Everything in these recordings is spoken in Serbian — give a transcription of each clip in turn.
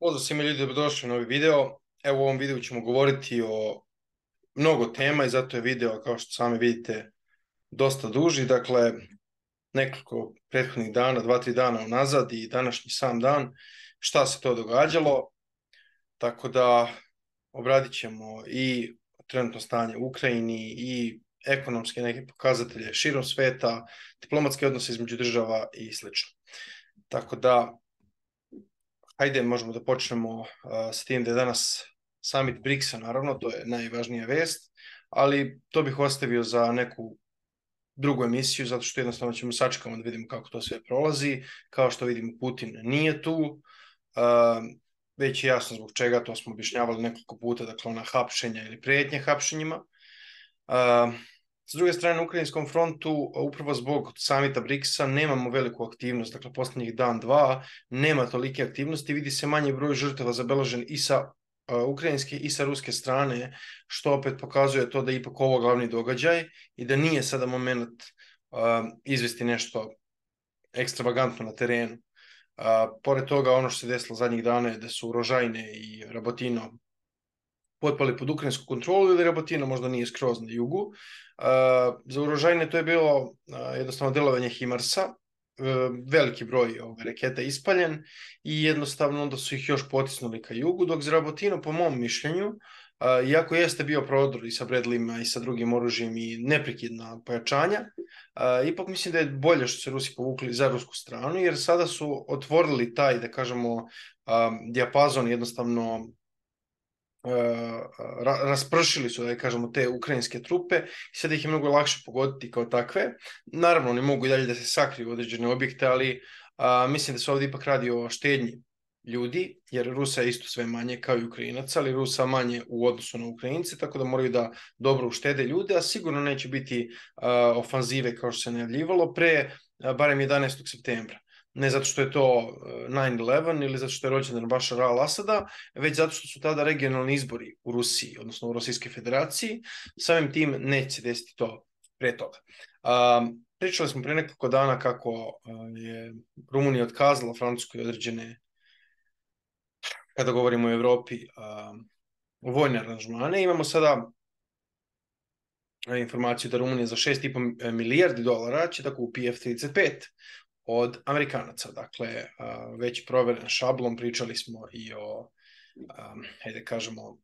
Pozdrav svima ljudi, dobrodošli u novi video. Evo u ovom videu ćemo govoriti o mnogo tema i zato je video, kao što sami vidite, dosta duži. Dakle, nekoliko prethodnih dana, dva, tri dana unazad i današnji sam dan, šta se to događalo. Tako da obradit ćemo i trenutno stanje u Ukrajini i ekonomske neke pokazatelje širom sveta, diplomatske odnose između država i slično. Tako da Hajde, možemo da počnemo uh, s tim da je danas summit BRICS-a, naravno, to je najvažnija vest, ali to bih ostavio za neku drugu emisiju, zato što jednostavno ćemo sačekamo da vidimo kako to sve prolazi. Kao što vidimo, Putin nije tu, uh, već je jasno zbog čega, to smo objašnjavali nekoliko puta, dakle ona hapšenja ili pretnje hapšenjima. Uh, Sa druge strane, na ukrajinskom frontu, upravo zbog samita BRICS-a, nemamo veliku aktivnost, dakle poslednjih dan, dva, nema tolike aktivnosti, vidi se manji broj žrtava zabeležen i sa ukrajinske i sa ruske strane, što opet pokazuje to da je ipak ovo glavni događaj i da nije sada moment izvesti nešto ekstravagantno na terenu. pored toga, ono što se desilo zadnjih dana je da su Rožajne i Rabotino potpali pod ukrajinsku kontrolu ili Rabotino možda nije skroz na jugu, za urožajne to je bilo jednostavno delovanje Himarsa, e, veliki broj ove ovaj, reketa ispaljen i jednostavno onda su ih još potisnuli ka jugu, dok Zrabotino po mom mišljenju, iako jeste bio prodor i sa Bredlima i sa drugim oružjem i neprekidna pojačanja, ipak mislim da je bolje što se Rusi povukli za rusku stranu, jer sada su otvorili taj, da kažemo, dijapazon jednostavno ra raspršili su, da kažemo, te ukrajinske trupe i sad ih je mnogo lakše pogoditi kao takve. Naravno, oni mogu i dalje da se sakriju određene objekte, ali a, mislim da se ovde ipak radi o štednji ljudi, jer Rusa je isto sve manje kao i Ukrajinaca, ali Rusa manje u odnosu na Ukrajince, tako da moraju da dobro uštede ljude, a sigurno neće biti a, ofanzive kao što se najavljivalo pre a, barem 11. septembra ne zato što je to 9-11 e, ili zato što je rođen Bashar al-Asada, već zato što su tada regionalni izbori u Rusiji, odnosno u Rusijskoj federaciji, samim tim neće desiti to pre toga. Um, pričali smo pre nekoliko dana kako e, je Rumunija otkazala Francuskoj određene, kada govorimo o Evropi, um, vojne aranžmane. Imamo sada e, informaciju da Rumunija za 6,5 milijardi dolara će da kupi F-35 od Amerikanaca. Dakle, već proveren šablon, pričali smo i o, hajde da kažemo,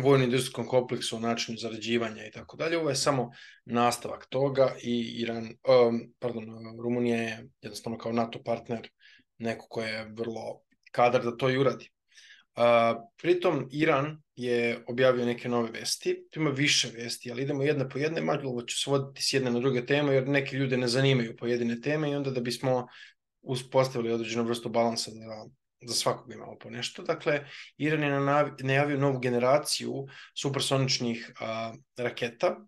vojno-industrijskom kompleksu, načinu zarađivanja i tako dalje. Ovo je samo nastavak toga i Iran, um, pardon, Rumunija je jednostavno kao NATO partner neko ko je vrlo kadar da to i uradi. A, pritom Iran je objavio neke nove vesti, tu ima više vesti, ali idemo jedna po jedne, malo ću svoditi s jedne na druge teme, jer neke ljude ne zanimaju pojedine teme i onda da bismo uspostavili određenu vrstu balansa da za svakog imamo po nešto. Dakle, Iran je najavio novu generaciju supersoničnih a, raketa. A,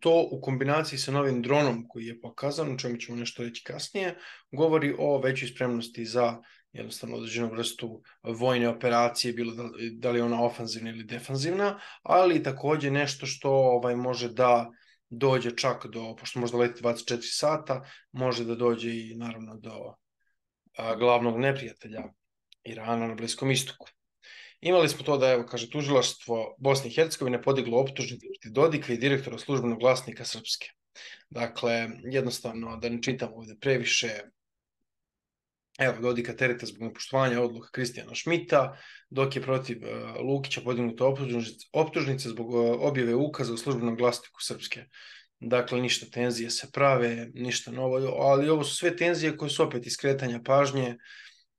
to u kombinaciji sa novim dronom koji je pokazan, o čemu ćemo nešto reći kasnije, govori o većoj spremnosti za jednostavno određenu vrstu vojne operacije, bilo da, da li ona ofanzivna ili defanzivna, ali takođe nešto što ovaj može da dođe čak do, pošto možda leti 24 sata, može da dođe i naravno do a, glavnog neprijatelja Irana na Bliskom istoku. Imali smo to da, evo, kaže, tužilaštvo Bosne i Hercegovine podiglo optužnicu protiv Dodika i direktora službenog glasnika Srpske. Dakle, jednostavno, da ne čitam ovde previše, Evo, Dodika tereta zbog nepoštovanja odluka Kristijana Šmita, dok je protiv e, Lukića podignuta optužnica, zbog e, objave ukaza u službenom glasniku Srpske. Dakle, ništa tenzije se prave, ništa novo, ali ovo su sve tenzije koje su opet iskretanja pažnje,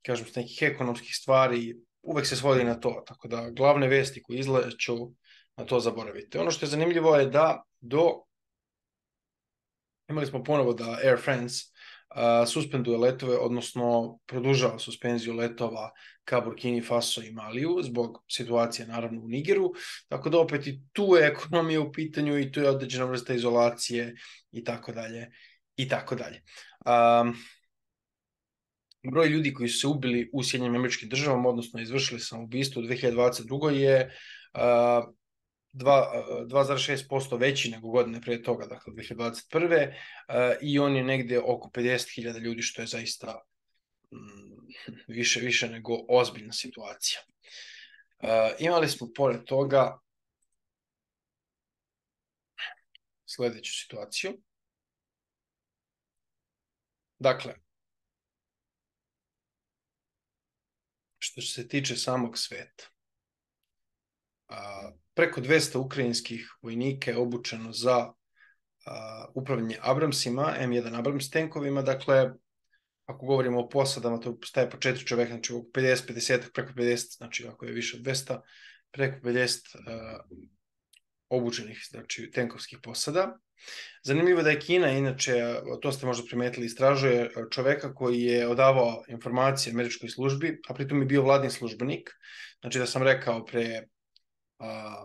kažem, s nekih ekonomskih stvari, uvek se svodi na to, tako da glavne vesti koje izleću na to zaboravite. Ono što je zanimljivo je da do, imali smo ponovo da Air France suspenduje letove, odnosno produžava suspenziju letova ka Burkini Faso i Maliju zbog situacije naravno u Nigeru. Tako da opet i tu je ekonomija u pitanju i tu je određena vrsta izolacije i tako dalje i tako dalje. Um, broj ljudi koji su se ubili u Sjedinjim američkim državama, odnosno izvršili sam ubistvo u 2022. je uh, 2,6% veći nego godine pre toga, dakle 2021. Eh, I on je negde oko 50.000 ljudi, što je zaista mm, više, više nego ozbiljna situacija. Eh, imali smo pored toga sledeću situaciju. Dakle, što se tiče samog sveta, eh, preko 200 ukrajinskih vojnika je obučeno za upravljanje Abramsima, M1 Abrams tenkovima, dakle, ako govorimo o posadama, to staje po četiri čoveka, znači 50, 50, preko 50, znači ako je više od 200, preko 50 obučenih, znači tenkovskih posada. Zanimljivo da je Kina, inače, to ste možda primetili, istražuje čoveka koji je odavao informacije američkoj službi, a pritom je bio vladni službenik. Znači da sam rekao pre a,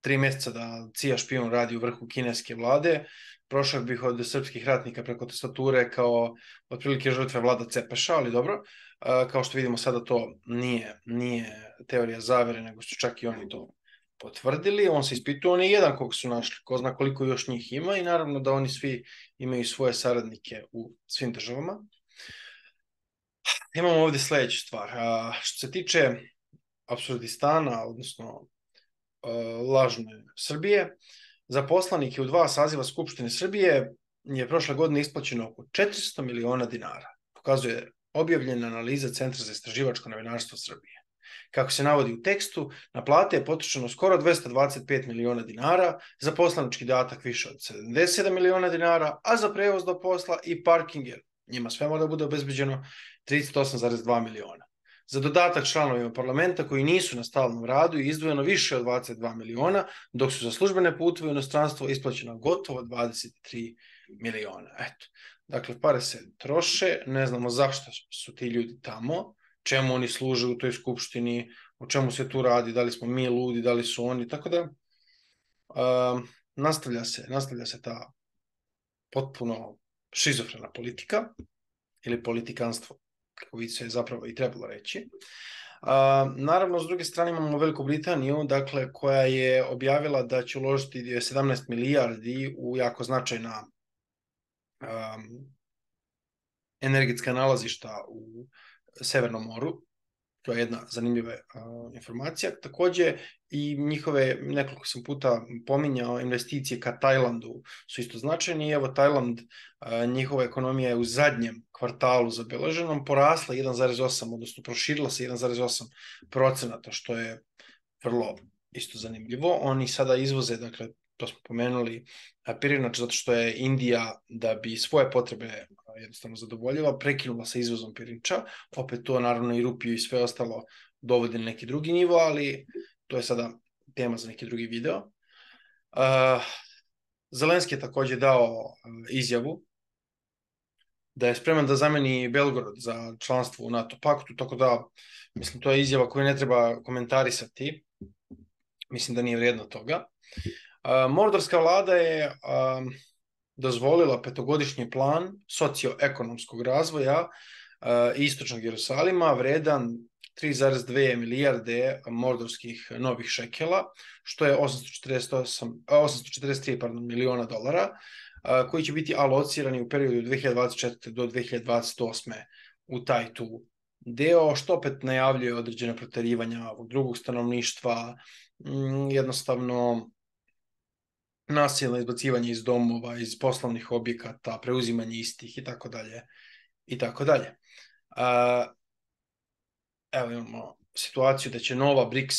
tri mjeseca da CIA špion radi u vrhu kineske vlade, prošao bih od srpskih ratnika preko tastature kao otprilike žrtve vlada Cepeša, ali dobro, a, kao što vidimo sada to nije, nije teorija zavere, nego su čak i oni to potvrdili, on se ispituo, on je jedan kog su našli, ko zna koliko još njih ima i naravno da oni svi imaju svoje saradnike u svim državama. Imamo ovde sledeću stvar. Što se tiče Absurdistana, odnosno lažne Srbije. Za poslanike u dva saziva Skupštine Srbije je prošle godine isplaćeno oko 400 miliona dinara, pokazuje objavljena analiza Centra za istraživačko novinarstvo Srbije. Kako se navodi u tekstu, na plate je potrošeno skoro 225 miliona dinara, za poslanički datak više od 77 miliona dinara, a za prevoz do posla i parking jer njima sve mora da bude obezbeđeno 38,2 miliona za dodatak članovima parlamenta koji nisu na stalnom radu je izdvojeno više od 22 miliona, dok su za službene putove u inostranstvo isplaćeno gotovo 23 miliona. Eto. Dakle, pare se troše, ne znamo zašto su ti ljudi tamo, čemu oni služe u toj skupštini, o čemu se tu radi, da li smo mi ludi, da li su oni, tako da um, nastavlja, se, nastavlja se ta potpuno šizofrena politika ili politikanstvo kako bi se zapravo i trebalo reći. Uh, naravno, s druge strane imamo Veliku Britaniju, dakle, koja je objavila da će uložiti 17 milijardi u jako značajna um, energetska nalazišta u Severnom moru, To je jedna zanimljiva uh, informacija. Takođe i njihove, nekoliko sam puta pominjao, investicije ka Tajlandu su isto značajne evo Tajland, uh, njihova ekonomija je u zadnjem kvartalu zabeleženom porasla 1,8, odnosno proširila se 1,8 procenata, što je vrlo isto zanimljivo. Oni sada izvoze, dakle, to smo pomenuli, pirinač zato što je Indija da bi svoje potrebe jednostavno zadovoljila, prekinula sa izvozom pirinča, opet to naravno i rupiju i sve ostalo dovodi na neki drugi nivo, ali to je sada tema za neki drugi video. Uh, Zelenski je takođe dao izjavu da je spreman da zameni Belgorod za članstvo u NATO paktu, tako da, mislim, to je izjava koju ne treba komentarisati. Mislim da nije vredno toga. Mordorska vlada je dozvolila petogodišnji plan socioekonomskog razvoja istočnog Jerusalima vredan 3,2 milijarde mordorskih novih šekela, što je 848, 843 pardon, miliona dolara, koji će biti alocirani u periodu 2024. do 2028. u taj tu deo, što opet najavljuje određene proterivanja ovog drugog stanovništva, mm, jednostavno nasilno izbacivanje iz domova, iz poslovnih objekata, preuzimanje istih i tako dalje i tako dalje. Evo imamo situaciju da će nova BRICS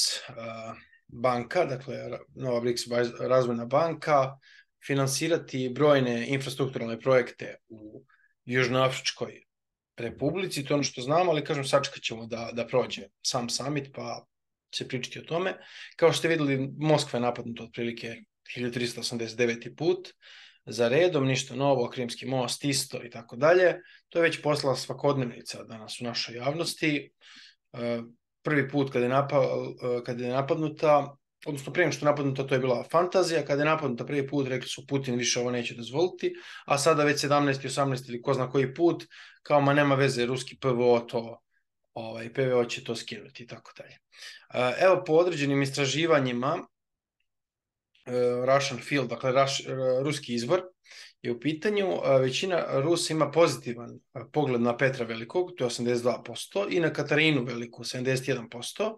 banka, dakle nova BRICS razvojna banka, finansirati brojne infrastrukturalne projekte u Južnoafričkoj republici, to ono što znamo, ali kažem sačekat ćemo da, da prođe sam summit, pa će pričati o tome. Kao što ste videli, Moskva je napadnuta otprilike 1389. put, za redom, ništa novo, Krimski most isto i tako dalje. To je već postala svakodnevnica danas u našoj javnosti. E, prvi put kada je, napal, e, kada je napadnuta, odnosno prije što je napadnuta, to je bila fantazija, kada je napadnuta prvi put, rekli su Putin više ovo neće dozvoliti, a sada već 17. 18. ili ko zna koji put, kao ma nema veze, ruski PVO to ovaj, PVO će to skinuti i tako dalje. E, evo, po određenim istraživanjima, E, Russian Field, dakle raš, e, ruski izvor, je u pitanju. Većina Rusa ima pozitivan e, pogled na Petra Velikog, to je 82%, i na Katarinu Veliku, 71%,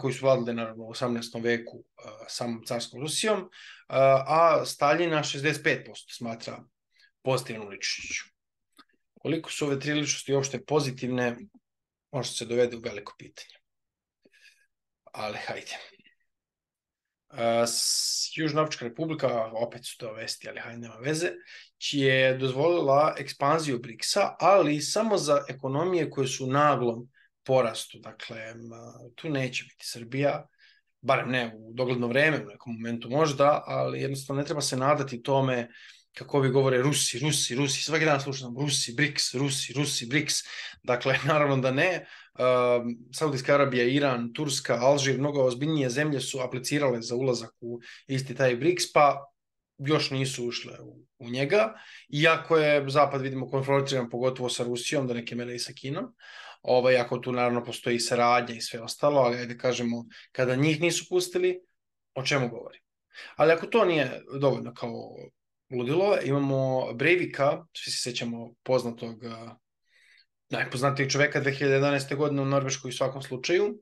koji su vladali naravno u 18. veku samom carskom Rusijom, a Staljina 65% smatra pozitivnu ličnošću. Koliko su ove tri ličnosti uopšte pozitivne, možda se dovede u veliko pitanje. Ali hajde. Južnoafrička republika, opet su to vesti, ali hajde nema veze, će je dozvolila ekspanziju BRICS-a, ali samo za ekonomije koje su naglom porastu. Dakle, tu neće biti Srbija, barem ne u dogledno vreme, u nekom momentu možda, ali jednostavno ne treba se nadati tome kako vi govore Rusi, Rusi, Rusi, svaki dan slušam Rusi, BRICS, Rusi, Rusi, BRICS. Dakle, naravno da ne, um, Saudijska Arabija, Iran, Turska, Alžir, mnogo ozbiljnije zemlje su aplicirale za ulazak u isti taj BRICS, pa još nisu ušle u, u njega, iako je Zapad, vidimo, konfrontiran pogotovo sa Rusijom, da neke mere i sa Kinom, Ovo, ovaj, iako tu naravno postoji saradnja i sve ostalo, ali ajde kažemo, kada njih nisu pustili, o čemu govori? Ali ako to nije dovoljno kao ludilo, imamo Breivika, svi se sećamo poznatog najpoznatijeg čoveka 2011. godine u Norveškoj u svakom slučaju, e,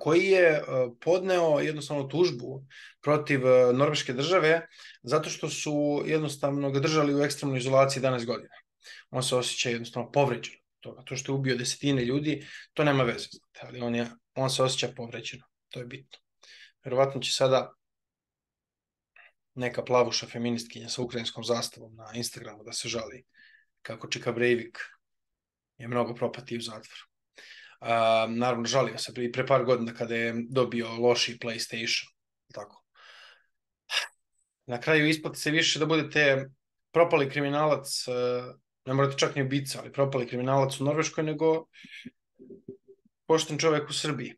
koji je e, podneo jednostavno tužbu protiv e, norveške države zato što su jednostavno ga držali u ekstremnoj izolaciji 11 godina. On se osjeća jednostavno povređeno toga. To što je ubio desetine ljudi, to nema veze, znate, ali on, je, on se osjeća povređeno. To je bitno. Verovatno će sada neka plavuša feministkinja sa ukrajinskom zastavom na Instagramu da se žali kako čeka Breivik je mnogo propatio u zatvoru. Uh, naravno, žalio se pre, pre par godina kada je dobio loši PlayStation. Tako. Na kraju isplati se više da budete propali kriminalac, ehm, ne morate čak ni ubica, ali propali kriminalac u Norveškoj, nego pošten čovek u Srbiji.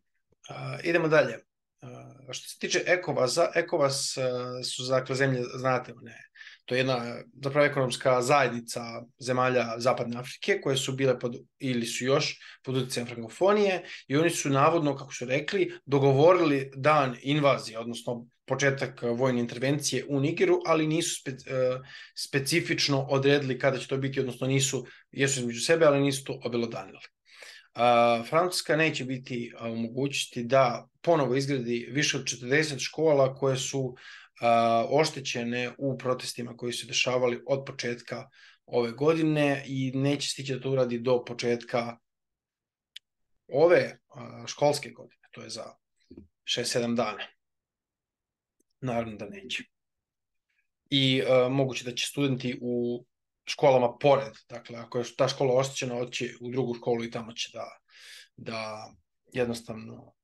Uh, idemo dalje. Uh, što se tiče Ekovaza, Ekovaz uh, su dakle zemlje, znate, one, To je jedna zapravo ekonomska zajednica zemalja Zapadne Afrike koje su bile pod, ili su još pod utjecajem frankofonije i oni su navodno, kako su rekli, dogovorili dan invazije, odnosno početak vojne intervencije u Nigeru, ali nisu spe, e, specifično odredili kada će to biti, odnosno nisu, jesu između sebe, ali nisu to obelodanili. Uh, Francuska neće biti omogućiti e, da ponovo izgradi više od 40 škola koje su oštećene u protestima koji su dešavali od početka ove godine i neće stići da to uradi do početka ove školske godine, to je za 6-7 dana. Naravno da neće. I uh, moguće da će studenti u školama pored, dakle ako je ta škola oštećena, oće u drugu školu i tamo će da, da jednostavno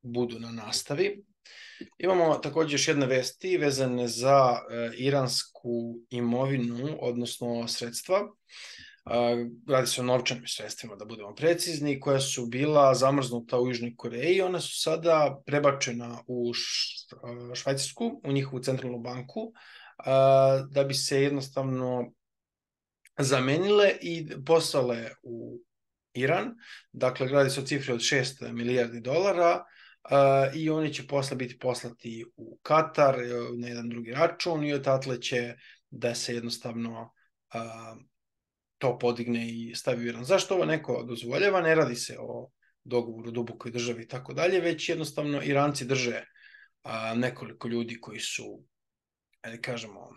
budu na nastavi. Imamo takođe još jedne vesti vezane za e, iransku imovinu, odnosno sredstva. Uh, radi se o novčanim sredstvima, da budemo precizni, koja su bila zamrznuta u Južnoj Koreji. Ona su sada prebačena u e, Švajcarsku, u njihovu centralnu banku, uh, da bi se jednostavno zamenile i poslale u Iran. Dakle, radi se o cifri od 6 milijardi dolara i oni će posle biti poslati u Katar e, na jedan drugi račun i odatle će da se jednostavno to podigne i stavi u jedan. Zašto ovo neko dozvoljava? Ne radi se o dogovoru dubokoj državi i tako dalje, već jednostavno Iranci drže a, nekoliko ljudi koji su, ali kažemo,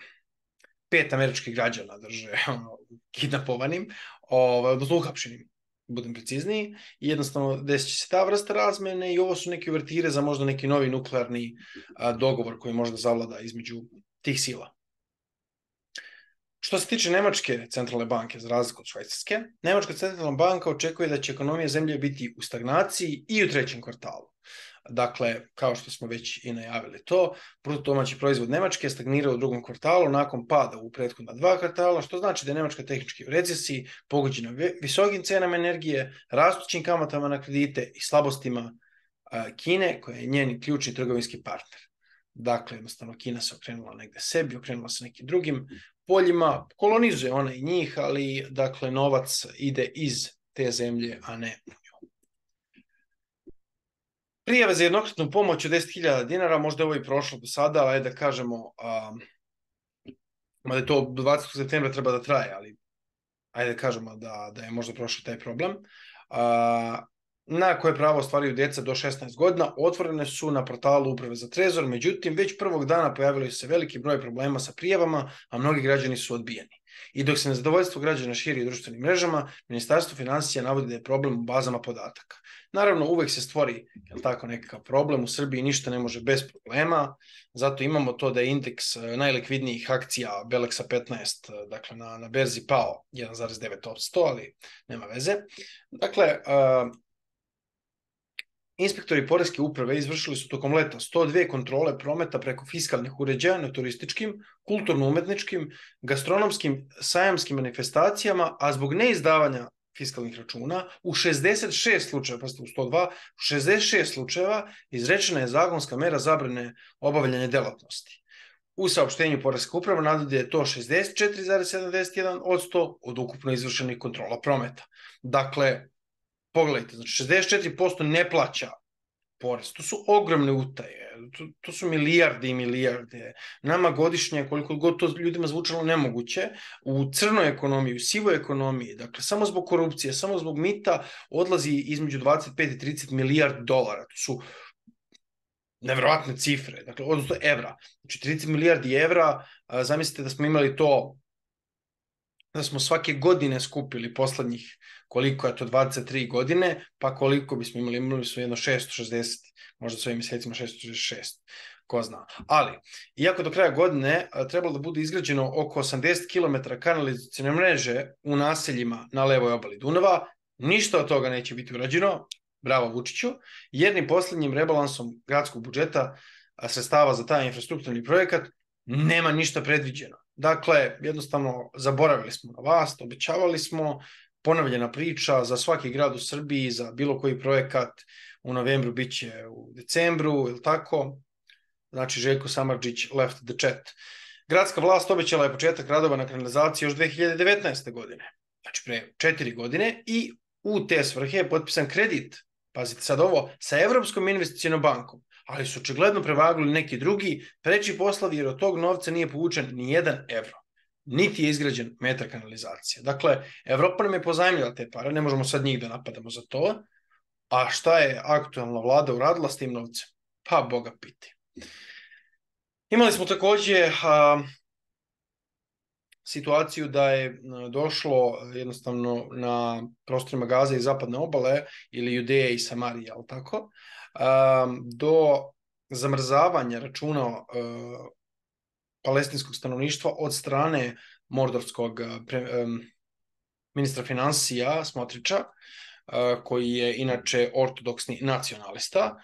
pet američkih građana drže ono, kidnapovanim, ovaj, odnosno uhapšenim budem precizniji, i jednostavno desit će se ta vrsta razmene i ovo su neke vertire za možda neki novi nuklearni a, dogovor koji možda zavlada između tih sila. Što se tiče Nemačke centralne banke, za razliku od Švajcarske, Nemačka centralna banka očekuje da će ekonomija zemlje biti u stagnaciji i u trećem kvartalu. Dakle, kao što smo već i najavili to, bruto domaći proizvod Nemačke stagnirao u drugom kvartalu nakon pada u prethodna dva kvartala, što znači da je Nemačka tehnički u recesiji, pogođena visokim cenama energije, rastućim kamatama na kredite i slabostima Kine, koja je njen ključni trgovinski partner. Dakle, jednostavno Kina se okrenula negde sebi, okrenula se nekim drugim poljima, kolonizuje ona i njih, ali dakle novac ide iz te zemlje, a ne u Prijave za jednokratnu pomoć od 10.000 dinara, možda je ovo i prošlo do sada, ali da kažemo, um, mada je to 20. septembra treba da traje, ali ajde da kažemo da, da je možda prošao taj problem, Uh, na koje pravo stvaraju deca do 16 godina, otvorene su na portalu Uprave za trezor, međutim, već prvog dana pojavili se veliki broj problema sa prijavama, a mnogi građani su odbijeni. I dok se nezadovoljstvo građana širi u društvenim mrežama, Ministarstvo financija navodi da je problem u bazama podataka. Naravno, uvek se stvori jel tako, nekakav problem, u Srbiji ništa ne može bez problema, zato imamo to da je indeks e, najlikvidnijih akcija Beleksa 15, e, dakle na, na berzi pao 1,9%, ali nema veze. Dakle, uh, Inspektori Poreske uprave izvršili su tokom leta 102 kontrole prometa preko fiskalnih uređaja na turističkim, kulturno-umetničkim, gastronomskim, sajamskim manifestacijama, a zbog neizdavanja fiskalnih računa, u 66 slučajeva, pa ste u 102, u 66 slučajeva izrečena je zagonska mera zabrane obavljanja delatnosti. U saopštenju Poreske uprave nadalje je to 64,71 od 100 od ukupno izvršenih kontrola prometa. Dakle, pogledajte, znači 64% ne plaća porez. To su ogromne utaje, to, to su milijarde i milijarde. Nama godišnje, koliko god to ljudima zvučalo nemoguće, u crnoj ekonomiji, u sivoj ekonomiji, dakle, samo zbog korupcije, samo zbog mita, odlazi između 25 i 30 milijard dolara. To su nevrovatne cifre, dakle, odnosno evra. Znači, 30 milijardi evra, zamislite da smo imali to da smo svake godine skupili poslednjih koliko je to 23 godine, pa koliko bismo imali, imali smo jedno 660, možda svojim mesecima 666, ko zna. Ali, iako do kraja godine e, trebalo da bude izgrađeno oko 80 km kanalizacijne mreže u naseljima na levoj obali Dunava, ništa od toga neće biti urađeno, bravo Vučiću, jednim poslednjim rebalansom gradskog budžeta sredstava za taj infrastrukturni projekat nema ništa predviđeno. Dakle, jednostavno zaboravili smo na vas, obećavali smo, ponovljena priča za svaki grad u Srbiji, za bilo koji projekat u novembru bit će u decembru, ili tako. Znači, Željko Samarđić left the chat. Gradska vlast obećala je početak radova na kanalizaciji još 2019. godine, znači pre četiri godine, i u te svrhe je potpisan kredit, pazite sad ovo, sa Evropskom investicijenom bankom ali su očigledno prevagli neki drugi, preči poslavi jer od tog novca nije povučen ni jedan evro niti je izgrađen metar kanalizacije. Dakle, Evropa nam je pozajmila te pare, ne možemo sad njih da napadamo za to, a šta je aktualna vlada uradila s tim novcem? Pa, Boga piti. Imali smo takođe a, situaciju da je e, došlo jednostavno na prostorima Gaze i zapadne obale ili Judeje i Samarije, al tako, do zamrzavanja računa e, palestinskog stanovništva od strane mordorskog e, pre, ministra financija Smotrića, koji je inače ortodoksni nacionalista,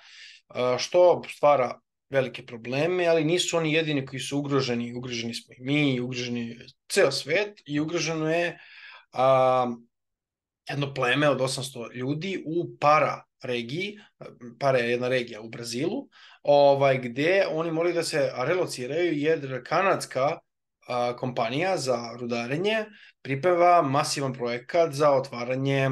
što stvara velike probleme, ali nisu oni jedini koji su ugroženi. Ugroženi smo i mi, ugroženi je ceo svet i ugroženo je a, jedno pleme od 800 ljudi u para regiji, para je jedna regija u Brazilu, ovaj, gde oni moraju da se relociraju jer kanadska a, kompanija za rudarenje pripeva masivan projekat za otvaranje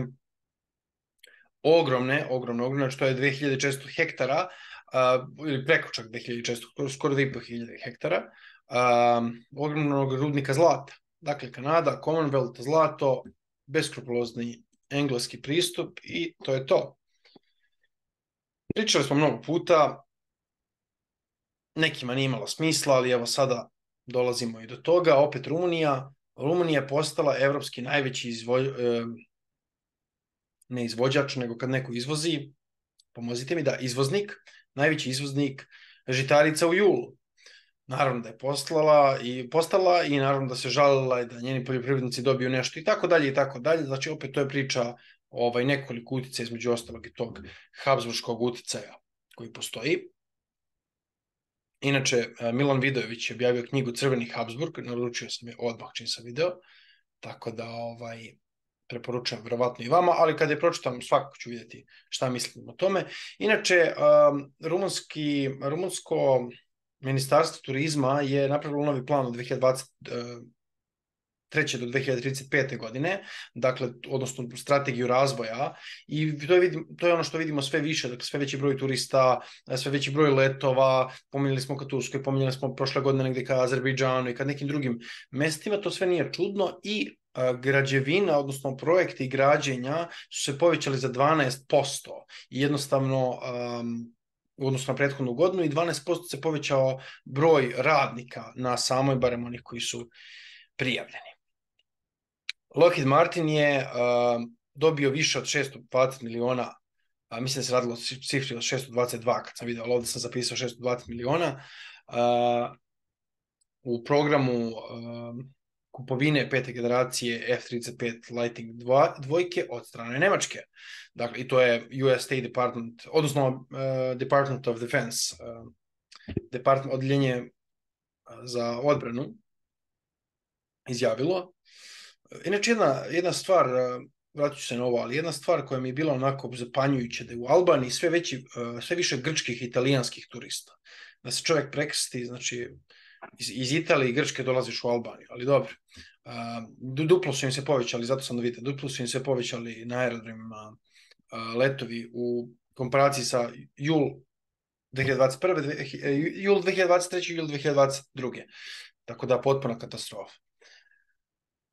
ogromne, ogromne, ogromne, što je 2600 hektara a, ili prekočak čak 2400, skoro 2500 hektara, a, ogromnog rudnika zlata. Dakle, Kanada, Commonwealth, zlato, beskrupulozni engleski pristup i to je to. Pričali smo mnogo puta, nekima nije imalo smisla, ali evo sada dolazimo i do toga. Opet Rumunija, Rumunija je postala evropski najveći izvoj, e, ne izvođač, nego kad neko izvozi, pomozite mi da, izvoznik, najveći izvoznik žitarica u julu. Naravno da je poslala i postala i naravno da se žalila da njeni poljoprivrednici dobiju nešto i tako dalje i tako dalje. Znači opet to je priča ovaj nekoliko utice između ostalog i tog Habsburgskog uticaja koji postoji. Inače, e, Milan Vidojević je objavio knjigu Crveni Habsburg, naručio sam je odmah čim sam video, tako da ovaj, preporučujem verovatno i vama, ali kad je pročitam svakako ću vidjeti šta mislim o tome. Inače, um, rumunski, rumunsko ministarstvo turizma je napravilo novi plan od 2020, 2023. E, do 2035. godine, dakle, odnosno strategiju razvoja i to je, vidim, to je ono što vidimo sve više, dakle, sve veći broj turista, sve veći broj letova, pominjali smo ka Turskoj, pominjali smo prošle godine negde ka Azerbejdžanu i ka nekim drugim mestima, to sve nije čudno i građevina, odnosno projekti građenja su se povećali za 12% i jednostavno um, odnosno na prethodnu godinu i 12% se povećao broj radnika na samoj, barem onih koji su prijavljeni. Lockheed Martin je uh, dobio više od 620 miliona, a mislim da se radilo o cifri od 622 kad sam video, ali ovde sam zapisao 620 miliona uh, u programu uh, kupovine pete generacije F-35 Lightning 2 dvojke od strane Nemačke. Dakle, i to je US State Department, odnosno uh, Department of Defense, uh, department, odljenje uh, za odbranu, izjavilo. Inače, jedna, jedna stvar, uh, vratit ću se na ovo, ali jedna stvar koja mi je bila onako zapanjujuća, da je u Albaniji sve, veći, uh, sve više grčkih i italijanskih turista. Da se čovjek prekrsti, znači, iz, iz Italije i Grčke dolaziš u Albaniju, ali dobro. Uh, duplo su im se povećali, zato sam da vidite, duplo su im se povećali na aerodromima uh, letovi u komparaciji sa jul 2021. E, jul 2023. jul 2022. Tako da potpuna katastrofa.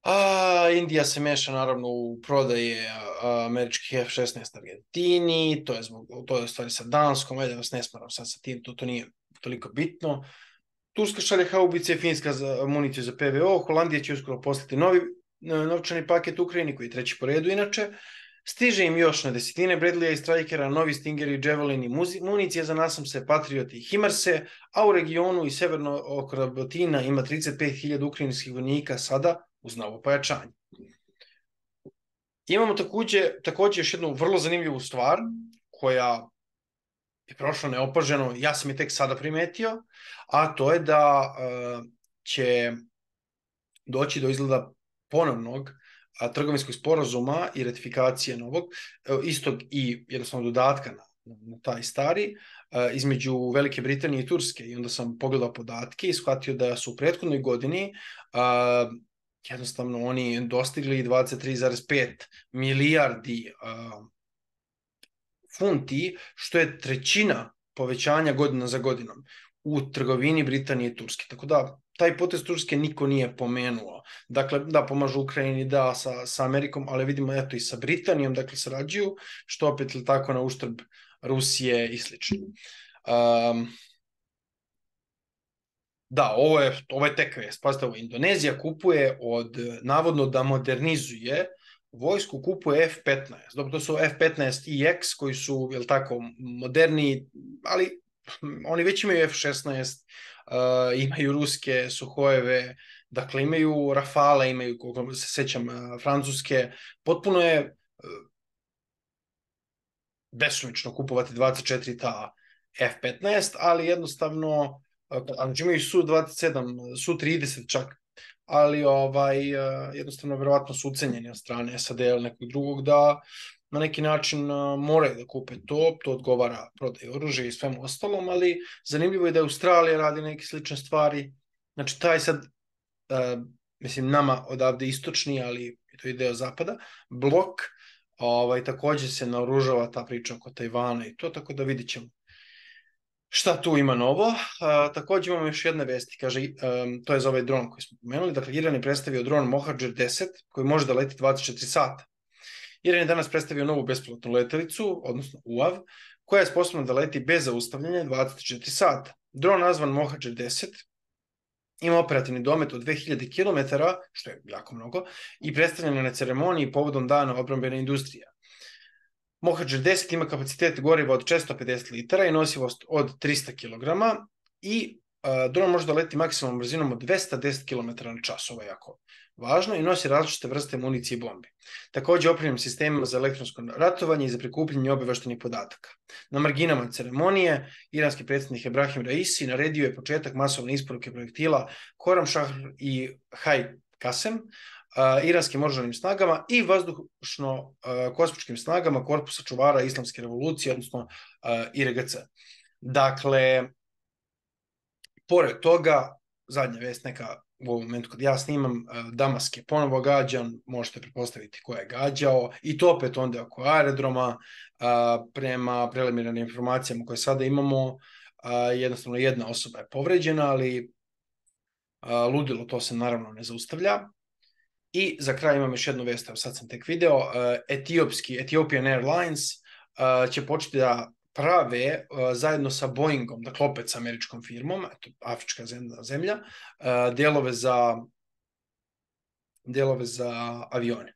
A, Indija se meša naravno u prodaje američkih F-16 Argentini, to je, zbog, to je u stvari sa Danskom, ajde vas ne smaram sad sa tim, to, to nije toliko bitno. Turska šalje haubice, Finska za municiju za PVO, Holandija će uskoro poslati novi e, novčani paket Ukrajini koji je treći po redu inače. Stiže im još na desetine Bradleya i Strikera, novi Stingeri, Javelin i municija za nasamse, Patriot i Himarse, a u regionu i severno oko Botina ima 35.000 ukrajinskih vojnika sada uz novo pojačanje. Imamo takođe, takođe još jednu vrlo zanimljivu stvar koja je prošlo neopaženo, ja sam je tek sada primetio, a to je da uh, će doći do izgleda ponovnog a, trgovinskog sporazuma i ratifikacije novog, e, istog i jednostavno dodatka na, na taj stari, a, e, između Velike Britanije i Turske. I onda sam pogledao podatke i shvatio da su u prethodnoj godini a, jednostavno oni dostigli 23,5 milijardi a, funti, što je trećina povećanja godina za godinom u trgovini Britanije i Turske. Tako da, taj potez Turske niko nije pomenuo. Dakle, da pomažu Ukrajini, da, sa, sa Amerikom, ali vidimo, eto, i sa Britanijom, dakle, sarađuju, što opet li tako na uštrb Rusije i slično. Um, Da, ovo je, ovo je tek vest. Pazite, ovo, Indonezija kupuje od, navodno da modernizuje vojsku kupuje F-15. Dobro, to su F-15 i X koji su, jel tako, moderni, ali oni već imaju F-16, uh, imaju ruske Suhojeve, dakle imaju Rafale, imaju, koliko se sećam, uh, francuske. Potpuno je uh, eh, besunično kupovati 24 ta F-15, ali jednostavno, znači imaju Su-27, Su-30 čak, ali ovaj, e, jednostavno verovatno su ucenjeni od strane SAD ili nekog drugog da na neki način e, moraju da kupe to, to odgovara prodaj oružja i svemu ostalom, ali zanimljivo je da Australija radi neke slične stvari. Znači, taj sad, e, mislim, nama odavde istočni, ali to je deo zapada, blok, ovaj, takođe se naoružava ta priča oko Tajvana i to, tako da vidit ćemo Šta tu ima novo? A, takođe imamo još jedne vesti, kaže, um, to je za ovaj dron koji smo pomenuli. Dakle, Iran je predstavio dron Mohajer 10 koji može da leti 24 sata. Iran je danas predstavio novu besplatnu letelicu, odnosno UAV, koja je sposobna da leti bez zaustavljanja 24 sata. Dron nazvan Mohajer 10 ima operativni domet od 2000 km, što je jako mnogo, i predstavljen je na ceremoniji povodom dana obrambene industrije. Mohađer 10 ima kapacitet goriva od 450 litara i nosivost od 300 kg i dron može da leti maksimalnom brzinom od 210 km na čas, ovo je jako važno, i nosi različite vrste municije i bombi. Takođe opremljen sistemima za elektronsko ratovanje i za prikupljanje obaveštenih podataka. Na marginama ceremonije, iranski predsednik Ibrahim Raisi naredio je početak masovne isporuke projektila Koram Šahr i Haj Kasem, iranskim oružanim snagama i vazdušno-kosmičkim snagama Korpusa čuvara Islamske revolucije, odnosno IRGC. Dakle, pored toga, zadnja vest neka u ovom momentu kad ja snimam, Damask je ponovo gađan, možete prepostaviti ko je gađao, i to opet onda oko aerodroma, prema preliminarnim informacijama koje sada imamo, jednostavno jedna osoba je povređena, ali ludilo to se naravno ne zaustavlja. I za kraj imam još jednu vest, sad sam tek video, uh, etiopski, Ethiopian Airlines uh, će početi da prave uh, zajedno sa Boeingom, dakle opet sa američkom firmom, eto, afrička zemlja, zemlja delove za delove za avione.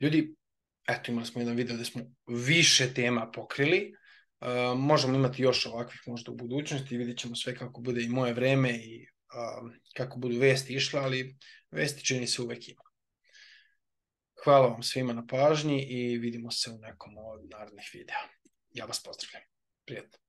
Ljudi, eto imali smo jedan video gde smo više tema pokrili, možemo imati još ovakvih možda u budućnosti, vidit ćemo sve kako bude i moje vreme i um, kako budu vesti išla, ali vesti čini se uvek ima. Hvala vam svima na pažnji i vidimo se u nekom od narednih videa. Ja vas pozdravljam. Prijetno.